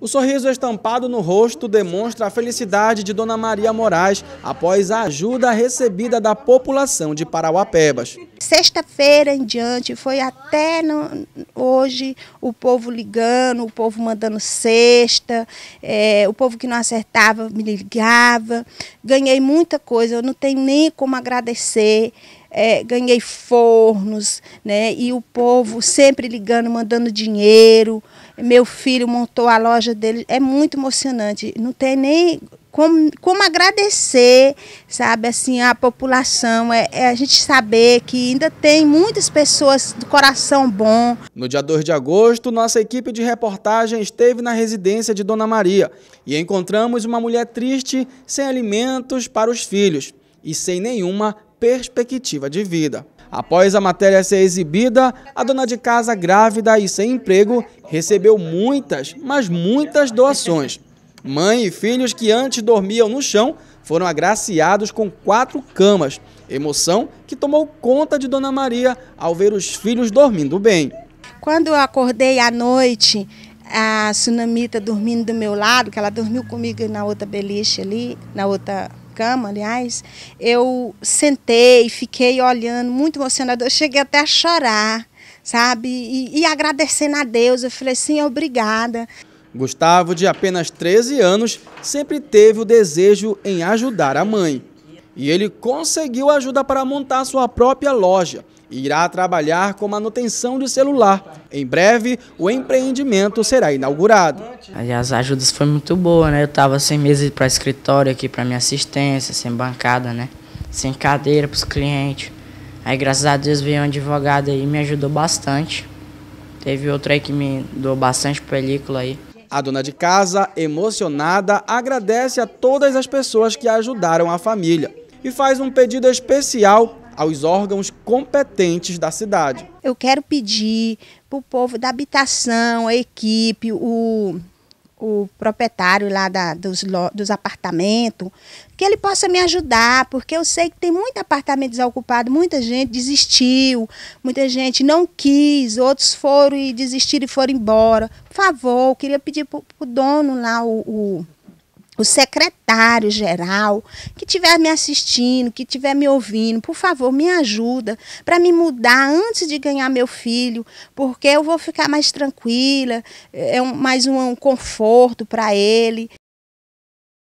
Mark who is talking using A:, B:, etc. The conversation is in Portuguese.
A: O sorriso estampado no rosto demonstra a felicidade de Dona Maria Moraes após a ajuda recebida da população de Parauapebas.
B: Sexta-feira em diante, foi até no, hoje o povo ligando, o povo mandando cesta, é, o povo que não acertava me ligava. Ganhei muita coisa, eu não tenho nem como agradecer. É, ganhei fornos, né? E o povo sempre ligando, mandando dinheiro. Meu filho montou a loja dele. É muito emocionante. Não tem nem como, como agradecer, sabe, assim, a população, é, é, a gente saber que ainda tem muitas pessoas do coração bom.
A: No dia 2 de agosto, nossa equipe de reportagem esteve na residência de Dona Maria e encontramos uma mulher triste, sem alimentos para os filhos e sem nenhuma perspectiva de vida. Após a matéria ser exibida, a dona de casa grávida e sem emprego recebeu muitas, mas muitas doações. Mãe e filhos que antes dormiam no chão foram agraciados com quatro camas. Emoção que tomou conta de Dona Maria ao ver os filhos dormindo bem.
B: Quando eu acordei à noite, a sunamita dormindo do meu lado, que ela dormiu comigo na outra beliche ali, na outra cama, aliás, eu sentei, fiquei olhando, muito emocionada. Eu cheguei até a chorar, sabe? E, e agradecendo a Deus. Eu falei assim, obrigada.
A: Gustavo, de apenas 13 anos, sempre teve o desejo em ajudar a mãe. E ele conseguiu ajuda para montar sua própria loja irá trabalhar com manutenção de celular. Em breve, o empreendimento será inaugurado. As ajudas foram muito boas, né? Eu estava sem mesa para escritório aqui para minha assistência, sem bancada, né? Sem cadeira para os clientes. Aí, graças a Deus, veio um advogado aí e me ajudou bastante. Teve outro aí que me doou bastante película aí. A dona de casa, emocionada, agradece a todas as pessoas que ajudaram a família e faz um pedido especial aos órgãos competentes da cidade.
B: Eu quero pedir para o povo da habitação, a equipe, o, o proprietário lá da, dos, dos apartamentos, que ele possa me ajudar, porque eu sei que tem muito apartamento desocupado, muita gente desistiu, muita gente não quis, outros foram e desistiram e foram embora. Por favor, eu queria pedir para o dono lá, o, o, o secretário geral que estiver me assistindo, que estiver me ouvindo, por favor, me ajuda para me mudar antes de ganhar meu filho, porque eu vou ficar mais tranquila, é um, mais um, um conforto para ele.